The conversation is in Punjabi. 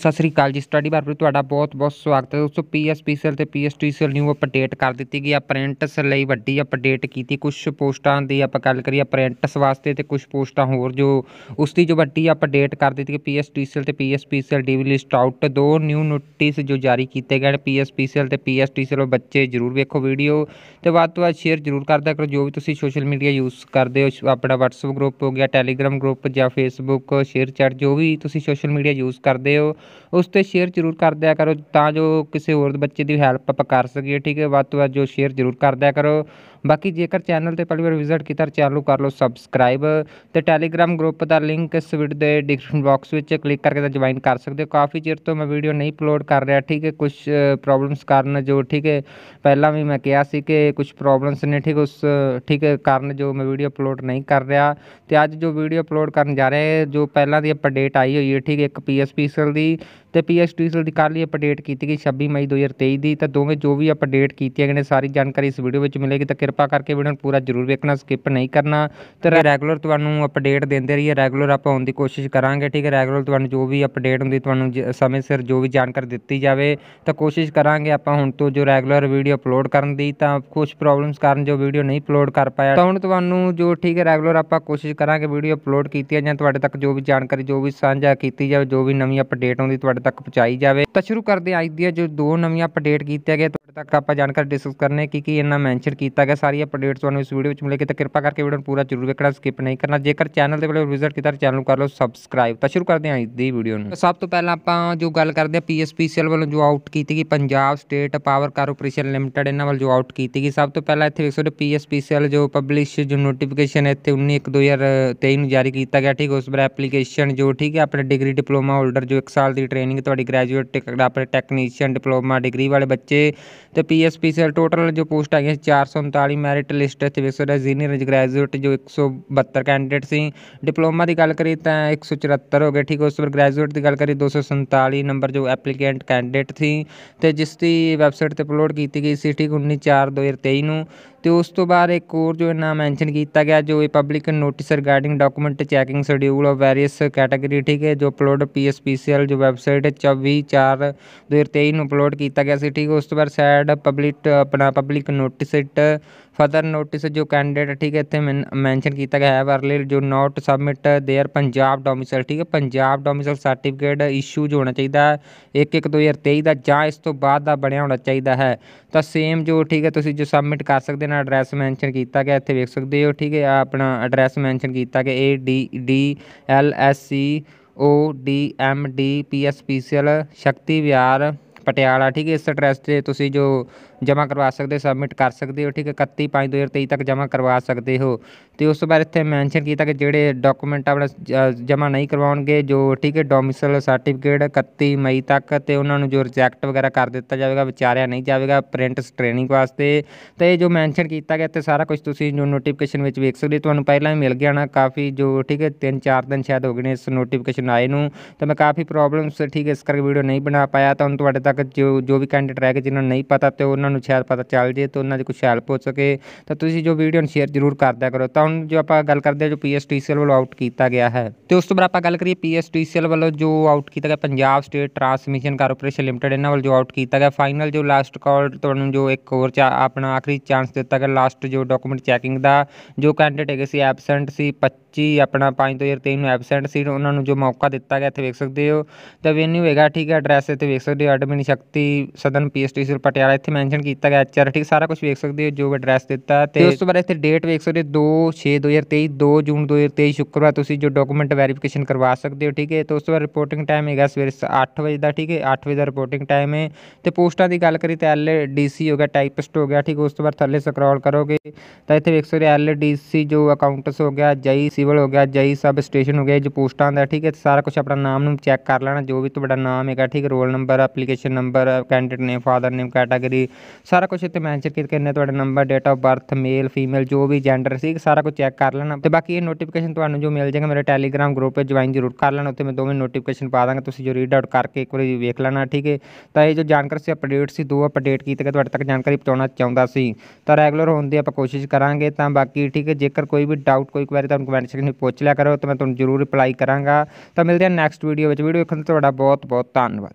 ਸਤਿ ਸ੍ਰੀ ਅਕਾਲ ਜੀ ਸਟੱਡੀ ਬਾਰ ਪਰ ਤੁਹਾਡਾ ਬਹੁਤ-ਬਹੁਤ ਸਵਾਗਤ ਹੈ ਦੋਸਤੋ ਪੀਐਸਪੀਸੀਐਲ ਤੇ ਪੀਐਸਟੀਸੀਐਲ ਨਿਊ ਅਪਡੇਟ ਕਰ ਦਿੱਤੀ ਗਈ ਪ੍ਰਿੰਟਸ ਲਈ ਵੱਡੀ ਅਪਡੇਟ ਕੀਤੀ ਕੁਝ ਪੋਸਟਾਂ ਦੀ ਆਪਾਂ ਗੱਲ ਕਰੀਏ ਪ੍ਰਿੰਟਸ ਵਾਸਤੇ ਤੇ ਕੁਝ ਪੋਸਟਾਂ ਹੋਰ ਜੋ ਉਸ ਦੀ ਜੋ ਵੱਡੀ ਅਪਡੇਟ ਕਰ ਦਿੱਤੀ ਗਈ ਪੀਐਸਟੀਸੀਐਲ ਤੇ ਪੀਐਸਪੀਸੀਐਲ ਡੀਵੀ ਲਿਸਟ ਆਊਟ ਦੋ ਨਿਊ ਨੋਟਿਸ ਜੋ ਜਾਰੀ ਕੀਤੇ ਗਏ ਨੇ ਪੀਐਸਪੀਸੀਐਲ ਤੇ ਪੀਐਸਟੀਸੀਐਲ ਬੱਚੇ ਜ਼ਰੂਰ ਵੇਖੋ ਵੀਡੀਓ ਤੇ ਵੱਧ ਤੋਂ ਵੱਧ ਸ਼ੇਅਰ ਜ਼ਰੂਰ ਕਰਦਾ ਕਰੋ ਜੋ ਵੀ ਤੁਸੀਂ ਸੋਸ਼ਲ ਮੀਡੀਆ ਯੂਜ਼ ਕਰਦੇ ਹੋ ਆਪਣਾ WhatsApp ਗਰੁੱਪ ਹੋ ਗਿਆ Telegram ਗਰੁੱਪ ਜਾਂ Facebook ਸ਼ੇਅਰ ਚੈਟ ਜੋ ਵੀ ਤੁਸੀਂ ਸੋਸ਼ਲ ਮੀਡੀਆ ਯੂਜ਼ ਕਰਦੇ ਹੋ ਉਸ ਤੇ ਸ਼ੇਅਰ ਜ਼ਰੂਰ ਕਰ ਦਿਆ ਕਰੋ ਤਾਂ ਜੋ ਕਿਸੇ ਹੋਰ ਬੱਚੇ ਦੀ ਹੈਲਪ ਆਪਾਂ ਕਰ ਸਕੀਏ ਠੀਕ ਹੈ ਵੱਧ ਤੋਂ ਵੱਧ ਜੋ ਸ਼ੇਅਰ ਜ਼ਰੂਰ ਕਰ ਦਿਆ ਕਰੋ ਬਾਕੀ ਜੇਕਰ ਚੈਨਲ ਤੇ ਪਹਿਲੀ ਵਾਰ ਵਿਜ਼ਿਟ ਕੀਤਾ ਤਾਂ ਚੈਨਲ ਨੂੰ ਕਰ ਲਓ ਸਬਸਕ੍ਰਾਈਬ ਤੇ ਟੈਲੀਗ੍ਰam ਗਰੁੱਪ ਦਾ ਲਿੰਕ ਇਸ ਵੀਡੀਓ ਦੇ ਡਿਸਕ੍ਰਿਪਸ਼ਨ ਬਾਕਸ ਵਿੱਚ ਕਲਿੱਕ ਕਰਕੇ ਤਾਂ ਜੁਆਇਨ ਕਰ ਸਕਦੇ ਹੋ ਕਾਫੀ ਚਿਰ ਤੋਂ ਮੈਂ ਵੀਡੀਓ ਨਹੀਂ ਅਪਲੋਡ ਕਰ ਰਿਹਾ ਠੀਕ ਹੈ ਕੁਝ ਪ੍ਰੋਬਲਮਸ ਕਾਰਨ ਜੋ ਠੀਕ ਹੈ ਪਹਿਲਾਂ ਵੀ ਮੈਂ ਕਿਹਾ ਸੀ ਕਿ ਕੁਝ ਪ੍ਰੋਬਲਮਸ ਨੇ ਠੀਕ ਉਸ ਠੀਕ ਹੈ ਕਾਰਨ ਜੋ ਮੈਂ ਵੀਡੀਓ ਅਪਲੋਡ ਨਹੀਂ ਕਰ ਰਿਹਾ ਤੇ ਅੱਜ ਜੋ ਵੀਡੀਓ ਅਪਲੋਡ ਕਰਨ ਜਾ ਰਿਹਾ ਹੈ ਜੋ ਪਹਿਲਾਂ ਦੀ ਅਪਡੇਟ ਆਈ ਹੋਈ ਹੈ ਠੀਕ ਇੱਕ ਇੱਕ ਪੀਐਸਪੀਸੀਐਲ ਦੀ ਤੇ ਪੀਐਸਟੀਸੀਐਲ ਦੀ ਕੱਲ੍ਹ ਹੀ ਅਪਡੇਟ ਕੀਤੀ ਗਈ 26 ਮਈ 2023 ਦੀ ਤਾਂ ਦੋਵੇਂ ਜੋ ਵੀ ਅਪਡੇਟ ਕੀਤੀਆਂ ਗਏ ਨੇ ਸਾਰੀ ਜਾਣਕਾਰੀ ਇਸ ਵੀਡੀਓ ਵਿੱਚ ਮਿਲੇਗੀ ਤਾਂ ਕਿਰਪਾ ਕਰਕੇ ਵੀਡੀਓ ਨੂੰ ਪੂਰਾ ਜ਼ਰੂਰ ਵੇਖਣਾ ਸਕਿਪ ਨਹੀਂ ਕਰਨਾ ਤੇ ਰੈਗੂਲਰ ਤੁਹਾਨੂੰ ਅਪਡੇਟ ਦਿੰਦੇ ਰਹੀਏ ਰੈਗੂਲਰ ਆਪਾਂ ਆਉਣ ਦੀ ਕੋਸ਼ਿਸ਼ ਕਰਾਂਗੇ ਠੀਕ ਹੈ ਰੈਗੂਲਰ ਤੁਹਾਨੂੰ ਜੋ ਵੀ ਅਪਡੇਟ ਹੁੰਦੀ ਤੁਹਾਨੂੰ ਸਮੇਂ ਸਿਰ ਜੋ ਵੀ ਜਾਣਕਾਰੀ ਦਿੱਤੀ ਜਾਵੇ ਤਾਂ ਕੋਸ਼ਿਸ਼ ਕਰਾਂਗੇ ਆਪਾਂ ਹੁਣ ਤੋਂ ਜੋ ਰੈਗੂਲਰ ਵੀਡੀਓ ਅਪਲੋਡ ਕਰਨ ਦੀ ਤਾਂ ਕੁਝ ਪ੍ਰੋਬਲਮਸ ਕਾਰਨ ਜੋ ਵੀਡੀਓ ਨਹੀਂ ਅਪਲੋਡ ਕਰ ਪਾਇਆ ਤਾਂ ਹੁਣ ਤੁਹਾਨੂੰ ਜੋ ਠੀਕ ਹੈ ਰੈਗੂਲਰ ਆਪਾਂ ਕੋਸ਼ਿਸ਼ ਕਰਾਂਗੇ ਵੀਡੀਓ ਅਪਲੋਡ ਕੀਤੀ ਜਾਂ ਤੁਹਾਡੇ ਤੱਕ ਜੋ ਵੀ ਜਾਣਕਾਰੀ ਜੋ ਵੀ ਸਾਂਝਾ ਕੀਤੀ ਜਾਵੇ ਜੋ ਵੀ ਨਵੀਂ ਅਪਡੇਟ ਆਉਂਦੀ ਤੁਹਾਡੇ ਤੱਕ ਪਹੁੰਚਾਈ ਜਾਵੇ ਤਾਂ ਸ਼ੁਰੂ ਕਰਦੇ ਅੱਜ ਦੀ ਜੋ ਦੋ ਨਵੀਆਂ ਅਪਡੇਟ ਕੀਤੀਆਂ ਗਏ ਤੁਹਾਡੇ ਤੱਕ ਆਪਾਂ ਜਾਣਕਾਰੀ ਡਿਸਕਸ ਕਰਨੇ ਕੀ ਕੀ ਇਹਨਾਂ ਮੈਂਸ਼ਨ ਕੀਤਾ ਗਿਆ ਸਾਰੀ ਅਪਡੇਟ ਤੁਹਾਨੂੰ ਇਸ ਵੀਡੀਓ ਵਿੱਚ ਮਿਲੇਗੀ ਤਾਂ ਕਿਰਪਾ ਕਰਕੇ ਵੀਡੀਓ ਨੂੰ ਪੂਰਾ ਜ਼ਰੂਰ ਵੇਖਣਾ ਸਕਿਪ ਨਹੀਂ ਕਰਨਾ ਜੇਕਰ ਚੈਨਲ ਦੇ ਕੋਲ ਵਿਜ਼ਿਟ ਕੀਤਾ ਚੈਨਲ ਨੂੰ ਕਰ ਲਓ ਸਬਸਕ੍ਰਾਈਬ ਤਾਂ ਸ਼ੁਰੂ ਕਰਦੇ ਹਾਂ ਇਸ ਦੀ ਵੀਡੀਓ ਨੂੰ ਸਭ ਤੋਂ ਪਹਿਲਾਂ ਆਪਾਂ ਜੋ ਗੱਲ ਕਰਦੇ ਹਾਂ ਪੀਐਸਪੀਸੀਐਲ ਵੱਲੋਂ ਜੋ ਆਊਟ ਕੀਤੀ ਗਈ Punjab state power corporation limited ਇਹਨਾਂ ਵੱਲ ਜੋ ਆਊਟ ਕੀਤੀ ਗਈ ਸਭ ਤੋਂ ਪਹਿਲਾਂ ਇੱਥੇ ਵੇਖੋ ਸਕਦੇ ਪੀਐਸਪੀਸੀਐਲ ਜੋ ਪਬਲਿਸ਼ ਜੋ ਨੋਟੀਫਿਕੇਸ਼ਨ ਇੱਥੇ 19 1 2023 ਨੂੰ ਜਾਰੀ ਕੀਤਾ ਗਿਆ ਠੀਕ ਉਸ ਬਾਰੇ ਐਪਲੀਕੇਸ਼ਨ ਜੋ ਠੀਕ ਹੈ ਆਪਣੇ ਡਿਗਰੀ ਡਿਪਲੋਮਾ ਹੋਲਡਰ ਜੋ 1 ਸਾਲ ਦੀ ਟ੍ਰੇਨਿੰਗ ਤੁਹਾਡੀ ਗ੍ਰੈਜੂਏਟ ਆਪਣੇ ਟੈਕਨੀਸ਼ੀਅਨ ਡਿਪਲੋਮਾ ਡਿਗਰੀ ਵਾਲੇ ਬੱਚੇ ਤੇ ਪੀਐਸਪੀਸੀਐਲ ਟੋਟਲ ਜੋ ਪੋਸਟ ਆਈਆਂ 439 140 ਮੈਰਿਟ ਲਿਸਟ ਇੱਥੇ ਵੇਖ ਸਕਦੇ ਸੀਨੀਅਰ ਗ੍ਰੈਜੂਏਟ ਜੋ 172 ਕੈਂਡੀਡੇਟ ਸੀ ਡਿਪਲੋਮਾ ਦੀ ਗੱਲ ਕਰੀ ਤਾਂ 174 ਹੋ ਗਏ ਠੀਕ ਉਸ ਤੋਂ ਗ੍ਰੈਜੂਏਟ ਦੀ ਗੱਲ ਕਰੀ 247 ਨੰਬਰ ਜੋ ਐਪਲੀਕੈਂਟ ਕੈਂਡੀਡੇਟ ਸੀ ਤੇ ਜਿਸ ਦੀ ਵੈਬਸਾਈਟ ਤੇ ਅਪਲੋਡ ਕੀਤੀ ਗਈ ਸੀ ਠੀਕ 19/4/2023 ਨੂੰ ਤੇ ਉਸ ਤੋਂ ਬਾਅਦ ਇੱਕ ਹੋਰ ਜੋ ਨਾਮ ਮੈਂਸ਼ਨ ਕੀਤਾ ਗਿਆ ਜੋ public notice regarding document checking schedule of various category ਠੀਕ ਹੈ ਜੋ ਅਪਲੋਡ ਪੀਐਸਪੀਸੀਐਲ ਜੋ ਵੈਬਸਾਈਟ 24 4 2023 ਨੂੰ ਅਪਲੋਡ ਕੀਤਾ ਗਿਆ ਸੀ ਠੀਕ ਉਸ ਤੋਂ ਬਾਅਦ ਸੈਡ ਪਬਲਿਕ ਆਪਣਾ public notice it further notice ਜੋ ਕੈਂਡੀਡੇਟ ਠੀਕ ਹੈ ਇੱਥੇ ਮੈਂਸ਼ਨ ਕੀਤਾ ਗਿਆ ਹੈ ਵਰਲੀ ਜੋ not submit their Punjab domicile ਠੀਕ ਹੈ ਪੰਜਾਬ ਡੋਮਿਸਾਈਲ ਸਰਟੀਫਿਕੇਟ ਇਸ਼ੂ ਜੋ ਹੋਣਾ ਚਾਹੀਦਾ ਹੈ 1 1 2023 ਦਾ ਜਾਂ ਇਸ ਤੋਂ ਬਾਅਦ ਦਾ ਬਣਿਆ ਹੋਣਾ ਚਾਹੀਦਾ ਹੈ ਤਾਂ ਸੇਮ ਜੋ ਠੀਕ ਹੈ ਤੁਸੀਂ ਜੋ ਸਬਮਿਟ ਕਰ ਸਕਦੇ ਨਾ ਐਡਰੈਸ ਮੈਂਸ਼ਨ ਕੀਤਾ ਗਿਆ ਇੱਥੇ ਵੇਖ ਸਕਦੇ ਹੋ ਠੀਕ ਹੈ ਆ ਆਪਣਾ ਐਡਰੈਸ ਮੈਂਸ਼ਨ ਕੀਤਾ ਕਿ A D D L S C O D M D P S P C L Shakti Vihar Patiala ਠੀਕ ਹੈ ਇਸ ਐਡਰੈਸ ਤੇ ਤੁਸੀਂ ਜੋ ਜਮਾ ਕਰਵਾ ਸਕਦੇ ਸਬਮਿਟ ਕਰ ਸਕਦੇ ਹੋ ਠੀਕ ਹੈ 31 5 2023 ਤੱਕ ਜਮਾ ਕਰਵਾ ਸਕਦੇ ਹੋ ਤੇ ਉਸ ਬਾਰੇ ਇੱਥੇ ਮੈਂਸ਼ਨ ਕੀਤਾ ਕਿ ਜਿਹੜੇ ਡਾਕੂਮੈਂਟ ਆਪਣਾ ਜਮਾ ਨਹੀਂ ਕਰਵਾਉਣਗੇ ਜੋ ਠੀਕ ਹੈ ਡੋਮਿਸਲ ਸਰਟੀਫਿਕੇਟ 31 ਮਈ ਤੱਕ ਤੇ ਉਹਨਾਂ ਨੂੰ ਜੋ ਰਿਜੈਕਟ ਵਗੈਰਾ ਕਰ ਦਿੱਤਾ ਜਾਵੇਗਾ ਵਿਚਾਰਿਆ ਨਹੀਂ ਜਾਵੇਗਾ ਪ੍ਰਿੰਟ ਸਟ੍ਰੇਨਿੰਗ ਵਾਸਤੇ ਤੇ ਜੋ ਮੈਂਸ਼ਨ ਕੀਤਾ ਗਿਆ ਤੇ ਸਾਰਾ ਕੁਝ ਤੁਸੀਂ ਜੋ ਨੋਟੀਫਿਕੇਸ਼ਨ ਵਿੱਚ ਵੇਖ ਸਕਦੇ ਤੁਹਾਨੂੰ ਪਹਿਲਾਂ ਹੀ ਮਿਲ ਗਿਆ ਨਾ ਕਾਫੀ ਜੋ ਠੀਕ ਹੈ 3-4 ਦਿਨ ਸ਼ਾਇਦ ਹੋ ਗਏ ਨੇ ਇਸ ਨੋਟੀਫਿਕੇਸ਼ਨ ਆਏ ਨੂੰ ਤਾਂ ਮੈਂ ਕਾਫੀ ਪ੍ਰੋਬਲਮਸ ਠੀਕ ਇਸ ਕਰਕੇ ਵੀਡੀਓ ਨਹੀਂ ਬਣਾ ਪਾਇਆ ਤਾਂ ਹੁਣ ਤੁਹਾਡੇ ਤੱਕ ਤੱਕ ਜੋ ਜੋ ਵੀ ਕੈਂਡੀਡੇਟ ਰਹਿ ਗਏ ਜਿਨ੍ਹਾਂ ਨੂੰ ਨਹੀਂ ਪਤਾ ਤੇ ਉਹਨਾਂ ਨੂੰ ਸ਼ਾਇਦ ਪਤਾ ਚੱਲ ਜੇ ਤੇ ਉਹਨਾਂ ਦੀ ਕੁਝ ਹੈਲਪ ਹੋ ਸਕੇ ਤਾਂ ਤੁਸੀਂ ਜੋ ਵੀਡੀਓ ਨੂੰ ਸ਼ੇਅਰ ਜ਼ਰੂਰ ਕਰਦਿਆ ਕਰੋ ਤਾਂ ਹੁਣ ਜੋ ਆਪਾਂ ਗੱਲ ਕਰਦੇ ਹਾਂ ਜੋ ਪੀਐਸਟੀਸੀਐਲ ਵੱਲੋਂ ਆਊਟ ਕੀਤਾ ਗਿਆ ਹੈ ਤੇ ਉਸ ਤੋਂ ਬਾਅਦ ਆਪਾਂ ਗੱਲ ਕਰੀਏ ਪੀਐਸਟੀਸੀਐਲ ਵੱਲੋਂ ਜੋ ਆਊਟ ਕੀਤਾ ਗਿਆ Punjab state transmission corporation limited ਇਹਨਾਂ ਵੱਲ ਜੋ ਆਊਟ ਕੀਤਾ ਗਿਆ ਫਾਈਨਲ ਜੋ ਲਾਸਟ ਕਾਲ ਤੁਹਾਨੂੰ ਜੋ ਇੱਕ ਹੋਰ ਆਪਣਾ ਆਖਰੀ ਚਾਂਸ ਦਿੱਤਾ ਗਿਆ ਲਾਸਟ ਜੋ ਡਾਕੂਮੈਂਟ ਚੈਕਿੰਗ ਦਾ ਜੋ ਕੈਂਡੀਡੇਟ ਹੈਗੇ ਸੀ ਐਬਸੈਂਟ ਸੀ 25 ਆਪਣਾ 5 2023 ਨੂੰ ਐਬਸੈਂਟ ਸੀ ਉਹਨਾਂ ਨੂੰ ਜੋ ਮੌਕਾ ਦਿੱਤਾ ਗਿਆ ਇੱਥੇ ਵੇਖ ਸਕਦੇ ਹੋ ਤਾਂ ਵੈਨਿਊ ਹੈਗਾ ਠੀਕ ਹੈ ਐਡਰੈਸ ਇੱਥੇ ਵੇਖ ਸਕਦੇ ਹੋ ਐਡਮਿਨ ਦਾਨੀ ਸ਼ਕਤੀ ਸਦਨ ਪੀਐਸਟੀਸੀ ਪਟਿਆਲਾ ਇੱਥੇ ਮੈਂਸ਼ਨ ਕੀਤਾ ਗਿਆ ਠੀਕ ਸਾਰਾ ਕੁਝ ਵੇਖ ਸਕਦੇ ਹੋ ਜੋ ਐਡਰੈਸ ਦਿੱਤਾ ਤੇ ਉਸ ਤੋਂ ਬਾਅਦ ਇੱਥੇ ਡੇਟ ਵੇਖ ਸਕਦੇ ਹੋ 2 6 2023 2 ਜੂਨ 2023 ਸ਼ੁੱਕਰਵਾਰ ਤੁਸੀਂ ਜੋ ਡਾਕੂਮੈਂਟ ਵੈਰੀਫਿਕੇਸ਼ਨ ਕਰਵਾ ਸਕਦੇ ਹੋ ਠੀਕ ਹੈ ਤੇ ਉਸ ਤੋਂ ਬਾਅਦ ਰਿਪੋਰਟਿੰਗ ਟਾਈਮ ਹੈਗਾ ਸਵੇਰੇ 8 ਵਜੇ ਦਾ ਠੀਕ ਹੈ 8 ਵਜੇ ਦਾ ਰਿਪੋਰਟਿੰਗ ਟਾਈਮ ਹੈ ਤੇ ਪੋਸਟਾਂ ਦੀ ਗੱਲ ਕਰੀ ਤਾਂ ਡੀਸੀ ਹੋ ਗਿਆ ਟਾਈਪਿਸਟ ਹੋ ਗਿਆ ਠੀਕ ਉਸ ਤੋਂ ਬਾਅਦ ਥੱਲੇ ਸਕਰੋਲ ਕਰੋਗੇ ਤਾਂ ਇੱਥੇ ਵੇਖ ਸਕਦੇ ਐਲ ਡੀਸੀ ਜੋ ਅਕਾਊਂਟਸ ਹੋ ਗਿਆ ਜਈ ਸਿਵਲ ਹੋ ਗਿਆ ਜਈ ਸਬ ਸਟੇਸ਼ਨ ਹੋ ਗਿਆ ਜੋ ਪੋਸਟਾਂ ਦਾ ਠੀਕ ਹੈ ਸਾਰਾ ਕੁਝ ਆਪਣਾ ਨਾਮ ਨੂੰ ਚੈੱਕ ਕਰ ਲੈਣਾ ਜੋ ਵੀ ਤੁਹਾਡਾ ਨਾਮ ਹੈਗਾ ਠੀਕ roll number application number candidate name father name category ਸਾਰਾ ਕੁਝ ਇੱਥੇ ਮੈਂਸ਼ਨ ਕੀਤਾ ਕਿੰਨੇ ਤੁਹਾਡੇ number date of birth male female ਜੋ ਵੀ ਜੈਂਡਰ ਸੀ ਸਾਰਾ ਕੁਝ ਚੈੱਕ ਕਰ ਲੈਣਾ ਤੇ ਬਾਕੀ ਇਹ ਨੋਟੀਫਿਕੇਸ਼ਨ ਤੁਹਾਨੂੰ ਜੋ ਮਿਲ ਜਾਏਗਾ ਮੇਰੇ ਟੈਲੀਗ੍ਰਾਮ ਗਰੁੱਪ 'ਤੇ ਜੁਆਇਨ ਜ਼ਰੂਰ ਕਰ ਲੈਣਾ ਉੱਥੇ ਮੈਂ ਦੋਵੇਂ ਨੋਟੀਫਿਕੇਸ਼ਨ ਪਾ ਦਾਂਗਾ ਤੁਸੀਂ ਜੋ ਰੀਡ ਆਊਟ ਕਰਕੇ ਇੱਕ ਵਾਰੀ ਵੇਖ ਲੈਣਾ ਠੀਕ ਹੈ ਤਾਂ ਇਹ ਜੋ ਜਾਣਕਾਰੀ ਸੀ ਅਪਡੇਟ ਸੀ ਦੋ ਅਪਡੇਟ ਕੀਤੇ ਗਏ ਤੁਹਾਡੇ ਤੱਕ ਜਾਣਕਾਰੀ ਪਹੁੰਚਾਉਣਾ ਚਾਹੁੰਦਾ ਸੀ ਤਾਂ ਰੈਗੂਲਰ ਹੋਣ ਦੀ ਆਪਾਂ ਕੋਸ਼ਿਸ਼ ਕਰਾਂਗੇ ਤਾਂ ਬਾਕੀ ਠੀਕ ਹੈ ਜੇਕਰ ਕੋਈ ਵੀ ਡਾਊਟ ਕੋਈ ਕੁਐਰੀ ਤੁਹਾਨੂੰ ਕਮੈਂਟ ਸੈਕਸ਼ਨ ਵਿੱਚ ਪੁੱਛ ਲਿਆ ਕਰੋ ਤਾਂ ਮੈਂ ਤੁਹਾਨੂੰ ਜ਼ਰੂਰ ਰਿਪਲਾਈ ਕਰਾਂਗਾ ਤਾਂ ਮਿਲਦੇ ਹਾਂ ਨੈਕਸਟ ਵੀਡੀਓ ਵਿੱਚ ਵੀਡੀਓ ਦੇਖਣ ਤੁਹਾਡਾ ਬਹੁਤ ਬਹੁਤ ਧੰਨਵਾਦ